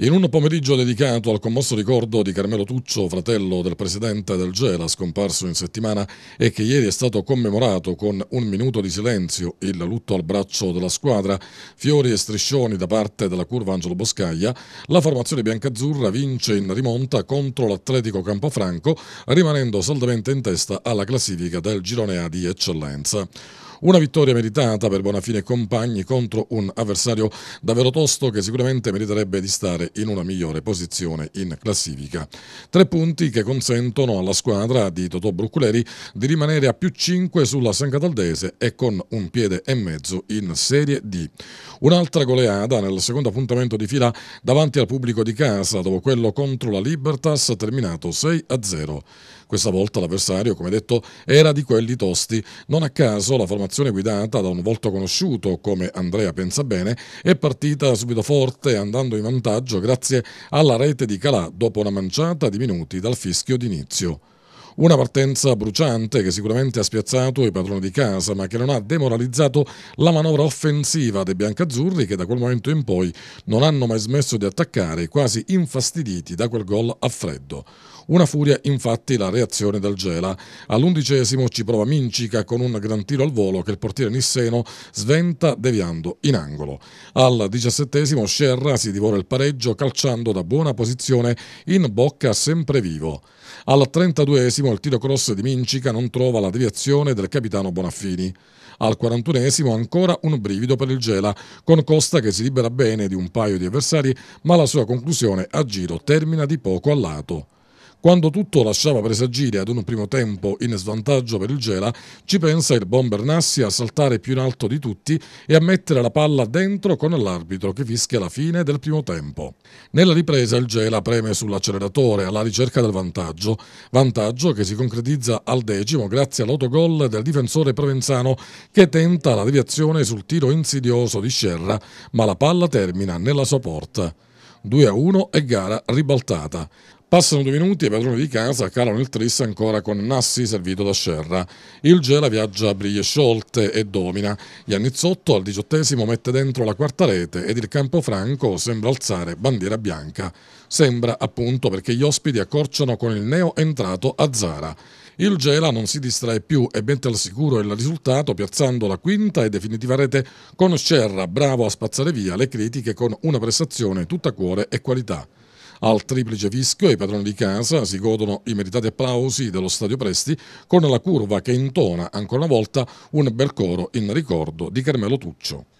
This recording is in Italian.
In un pomeriggio dedicato al commosso ricordo di Carmelo Tuccio, fratello del presidente del Gela, scomparso in settimana e che ieri è stato commemorato con un minuto di silenzio il lutto al braccio della squadra, fiori e striscioni da parte della curva Angelo Boscaglia, la formazione biancazzurra vince in rimonta contro l'Atletico Campofranco, rimanendo saldamente in testa alla classifica del girone A di eccellenza. Una vittoria meritata per Bonafine e compagni contro un avversario davvero tosto che sicuramente meriterebbe di stare in una migliore posizione in classifica. Tre punti che consentono alla squadra di Totò Brucculeri di rimanere a più 5 sulla San Cataldese e con un piede e mezzo in Serie D. Un'altra goleada nel secondo appuntamento di fila davanti al pubblico di casa dopo quello contro la Libertas terminato 6 a 0. Questa volta l'avversario, come detto, era di quelli tosti. Non a caso la formazione guidata da un volto conosciuto come Andrea Pensabene è partita subito forte andando in vantaggio grazie alla rete di Calà dopo una manciata di minuti dal fischio d'inizio. Una partenza bruciante che sicuramente ha spiazzato i padroni di casa, ma che non ha demoralizzato la manovra offensiva dei biancazzurri che da quel momento in poi non hanno mai smesso di attaccare, quasi infastiditi da quel gol a freddo. Una furia infatti la reazione del Gela. All'undicesimo ci prova Mincica con un gran tiro al volo che il portiere Nisseno sventa deviando in angolo. Al diciassettesimo Scerra si divora il pareggio calciando da buona posizione in bocca sempre vivo. Al trentaduesimo 41 il tiro cross di Mincica non trova la deviazione del capitano Bonaffini. Al 41 ancora un brivido per il Gela, con Costa che si libera bene di un paio di avversari, ma la sua conclusione a giro termina di poco a lato. Quando tutto lasciava presagire ad un primo tempo in svantaggio per il Gela, ci pensa il bomber Nassi a saltare più in alto di tutti e a mettere la palla dentro con l'arbitro che fischia la fine del primo tempo. Nella ripresa il Gela preme sull'acceleratore alla ricerca del vantaggio, vantaggio che si concretizza al decimo grazie all'autogol del difensore provenzano che tenta la deviazione sul tiro insidioso di Scerra, ma la palla termina nella sua porta. 2 a 1 e gara ribaltata. Passano due minuti e i padroni di casa calano il tris ancora con Nassi servito da Scerra. Il Gela viaggia a briglie sciolte e domina. Iannizzotto al diciottesimo mette dentro la quarta rete ed il Campofranco sembra alzare bandiera bianca. Sembra appunto perché gli ospiti accorciano con il neo entrato a Zara. Il Gela non si distrae più e mette al sicuro il risultato piazzando la quinta e definitiva rete con Scerra, bravo a spazzare via le critiche con una prestazione tutta cuore e qualità. Al triplice fischio i padroni di casa si godono i meritati applausi dello Stadio Presti con la curva che intona ancora una volta un bel coro in ricordo di Carmelo Tuccio.